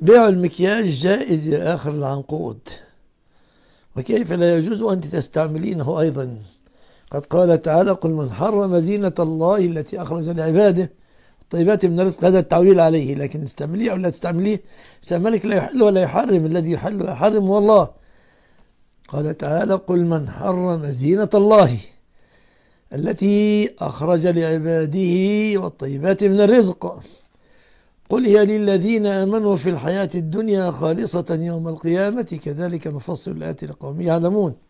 بيع المكياج جائز يا آخر العنقود وكيف لا يجوز أنت تستعملينه أيضا قد قال تعالى قل من حرم زينة الله التي أخرج لعباده الطيبات من الرزق هذا التعويل عليه لكن استعمليه أو لا تستعمليه سملك لا يحل ولا يحرم الذي يحل ويحرم هو الله قال تعالى قل من حرم زينة الله التي أخرج لعباده والطيبات من الرزق قل هي للذين آمنوا في الحياة الدنيا خالصة يوم القيامة كذلك نفصل الآيات لقوم يعلمون